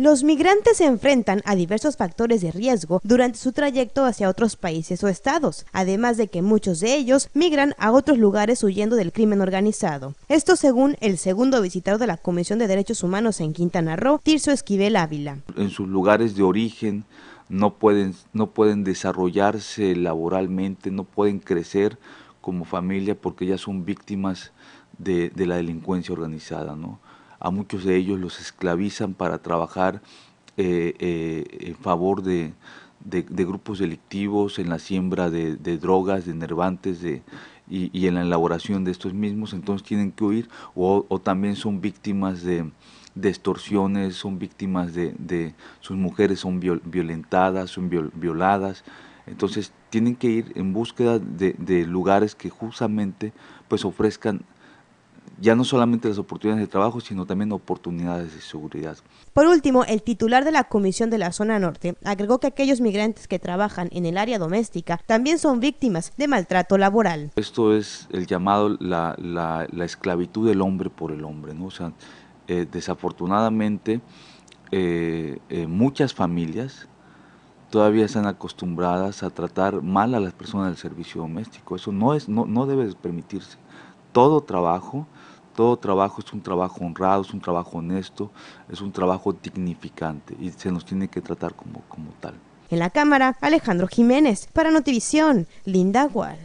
Los migrantes se enfrentan a diversos factores de riesgo durante su trayecto hacia otros países o estados, además de que muchos de ellos migran a otros lugares huyendo del crimen organizado. Esto según el segundo visitado de la Comisión de Derechos Humanos en Quintana Roo, Tirso Esquivel Ávila. En sus lugares de origen no pueden, no pueden desarrollarse laboralmente, no pueden crecer como familia porque ya son víctimas de, de la delincuencia organizada, ¿no? a muchos de ellos los esclavizan para trabajar eh, eh, en favor de, grupos delictivos, en la siembra de, drogas, de enervantes, de, y, en la elaboración de estos mismos, entonces tienen que huir o, también son víctimas de, extorsiones, son víctimas de, sus mujeres son violentadas, son violadas, entonces tienen que ir en búsqueda de, de, lugares que justamente pues ofrezcan ya no solamente las oportunidades de trabajo, sino también oportunidades de seguridad. Por último, el titular de la Comisión de la Zona Norte agregó que aquellos migrantes que trabajan en el área doméstica también son víctimas de maltrato laboral. Esto es el llamado la, esclavitud del hombre por el hombre. ¿no? O sea, eh, desafortunadamente, eh, eh, muchas familias todavía están acostumbradas a tratar mal a las personas del servicio doméstico. Eso no, es, no, no debe permitirse. Todo trabajo todo trabajo es un trabajo honrado, es un trabajo honesto, es un trabajo dignificante y se nos tiene que tratar como, como tal. En la cámara, Alejandro Jiménez, para Notivisión, Linda Wall.